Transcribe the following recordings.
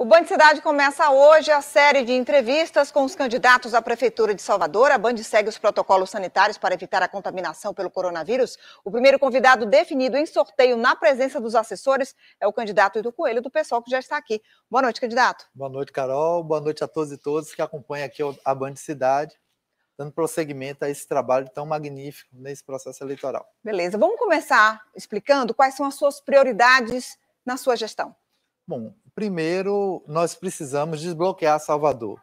O Band Cidade começa hoje a série de entrevistas com os candidatos à Prefeitura de Salvador. A Band segue os protocolos sanitários para evitar a contaminação pelo coronavírus. O primeiro convidado definido em sorteio na presença dos assessores é o candidato Ido Coelho, do pessoal que já está aqui. Boa noite, candidato. Boa noite, Carol. Boa noite a todos e todas que acompanham aqui a Band Cidade dando prosseguimento a esse trabalho tão magnífico nesse processo eleitoral. Beleza, vamos começar explicando quais são as suas prioridades na sua gestão. Bom, primeiro nós precisamos desbloquear Salvador.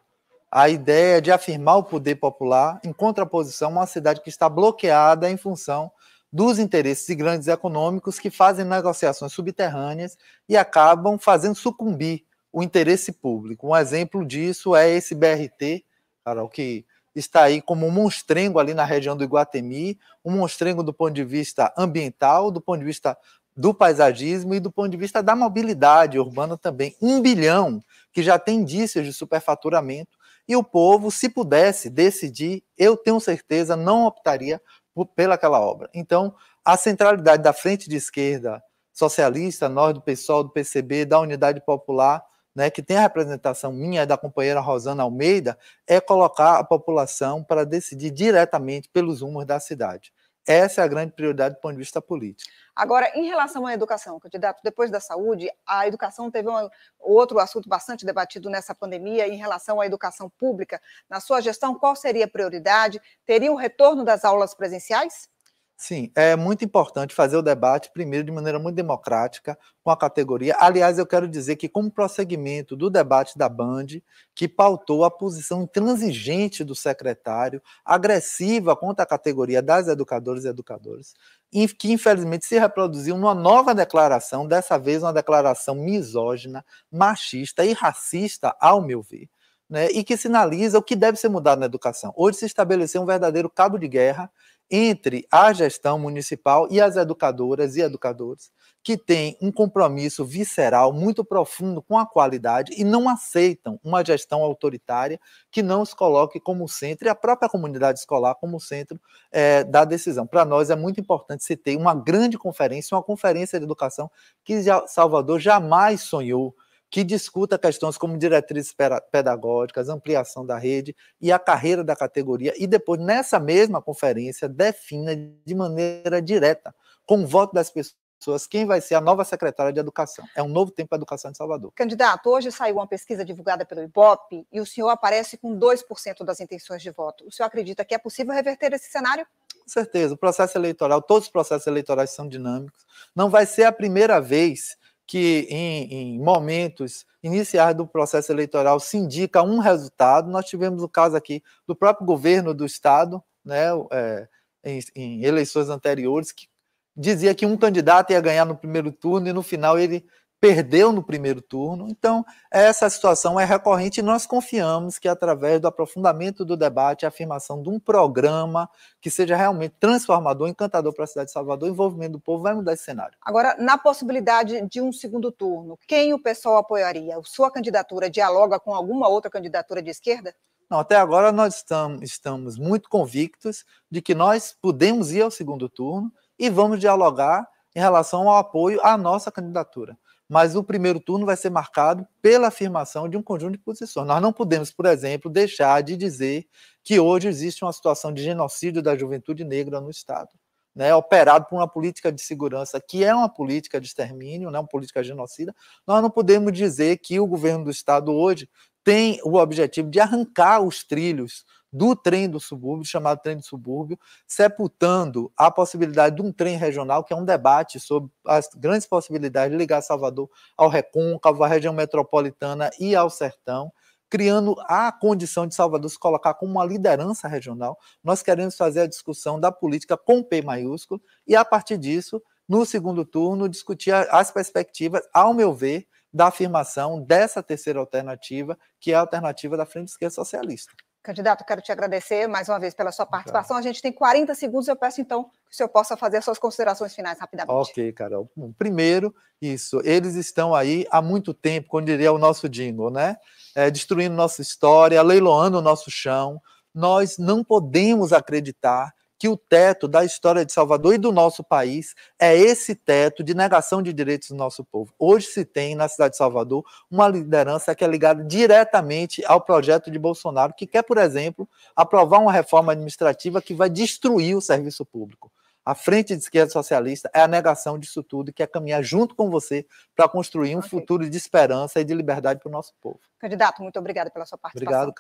A ideia é de afirmar o poder popular em contraposição a uma cidade que está bloqueada em função dos interesses de grandes econômicos que fazem negociações subterrâneas e acabam fazendo sucumbir o interesse público. Um exemplo disso é esse BRT, Carol, que está aí como um monstrengo ali na região do Iguatemi, um monstrengo do ponto de vista ambiental, do ponto de vista do paisagismo e do ponto de vista da mobilidade urbana também. Um bilhão que já tem indícios de superfaturamento e o povo, se pudesse decidir, eu tenho certeza, não optaria pelaquela obra. Então, a centralidade da frente de esquerda socialista, nós do PSOL, do PCB, da Unidade Popular, né, que tem a representação minha da companheira Rosana Almeida, é colocar a população para decidir diretamente pelos rumos da cidade. Essa é a grande prioridade do ponto de vista político. Agora, em relação à educação, candidato, depois da saúde, a educação teve um outro assunto bastante debatido nessa pandemia em relação à educação pública. Na sua gestão, qual seria a prioridade? Teria o um retorno das aulas presenciais? Sim, é muito importante fazer o debate, primeiro, de maneira muito democrática, com a categoria. Aliás, eu quero dizer que, como prosseguimento do debate da Band, que pautou a posição intransigente do secretário, agressiva contra a categoria das educadoras e educadores, que infelizmente se reproduziu numa nova declaração, dessa vez uma declaração misógina, machista e racista, ao meu ver, né, e que sinaliza o que deve ser mudado na educação. Hoje se estabeleceu um verdadeiro cabo de guerra entre a gestão municipal e as educadoras e educadores, que têm um compromisso visceral muito profundo com a qualidade e não aceitam uma gestão autoritária que não os coloque como centro e a própria comunidade escolar como centro é, da decisão. Para nós é muito importante se ter uma grande conferência, uma conferência de educação que Salvador jamais sonhou que discuta questões como diretrizes pedagógicas, ampliação da rede e a carreira da categoria, e depois, nessa mesma conferência, defina de maneira direta, com o voto das pessoas, quem vai ser a nova secretária de Educação. É um novo tempo para a educação de Salvador. Candidato, hoje saiu uma pesquisa divulgada pelo IBOP e o senhor aparece com 2% das intenções de voto. O senhor acredita que é possível reverter esse cenário? Com certeza. O processo eleitoral, todos os processos eleitorais são dinâmicos. Não vai ser a primeira vez que em, em momentos iniciais do processo eleitoral se indica um resultado. Nós tivemos o caso aqui do próprio governo do Estado, né, é, em, em eleições anteriores, que dizia que um candidato ia ganhar no primeiro turno e no final ele perdeu no primeiro turno. Então, essa situação é recorrente e nós confiamos que, através do aprofundamento do debate, a afirmação de um programa que seja realmente transformador, encantador para a cidade de Salvador, envolvimento do povo, vai mudar esse cenário. Agora, na possibilidade de um segundo turno, quem o pessoal apoiaria? Sua candidatura dialoga com alguma outra candidatura de esquerda? Não, até agora nós estamos muito convictos de que nós podemos ir ao segundo turno e vamos dialogar em relação ao apoio à nossa candidatura mas o primeiro turno vai ser marcado pela afirmação de um conjunto de posições. Nós não podemos, por exemplo, deixar de dizer que hoje existe uma situação de genocídio da juventude negra no Estado, né, operado por uma política de segurança que é uma política de extermínio, né, uma política genocida. Nós não podemos dizer que o governo do Estado hoje tem o objetivo de arrancar os trilhos do trem do subúrbio, chamado trem do subúrbio, sepultando a possibilidade de um trem regional, que é um debate sobre as grandes possibilidades de ligar Salvador ao Recôncavo, à região metropolitana e ao sertão criando a condição de Salvador se colocar como uma liderança regional. Nós queremos fazer a discussão da política com P maiúsculo e, a partir disso, no segundo turno, discutir as perspectivas, ao meu ver, da afirmação dessa terceira alternativa, que é a alternativa da Frente Esquerda Socialista. Candidato, quero te agradecer mais uma vez pela sua participação. Tá. A gente tem 40 segundos, eu peço então que o senhor possa fazer suas considerações finais rapidamente. Ok, Carol. Bom, primeiro, isso, eles estão aí há muito tempo, quando diria o nosso jingle, né? É, destruindo nossa história, leiloando o nosso chão. Nós não podemos acreditar que o teto da história de Salvador e do nosso país é esse teto de negação de direitos do nosso povo. Hoje se tem na cidade de Salvador uma liderança que é ligada diretamente ao projeto de Bolsonaro, que quer, por exemplo, aprovar uma reforma administrativa que vai destruir o serviço público. A frente de esquerda socialista é a negação disso tudo, que é caminhar junto com você para construir um okay. futuro de esperança e de liberdade para o nosso povo. Candidato, muito obrigada pela sua participação. Obrigado.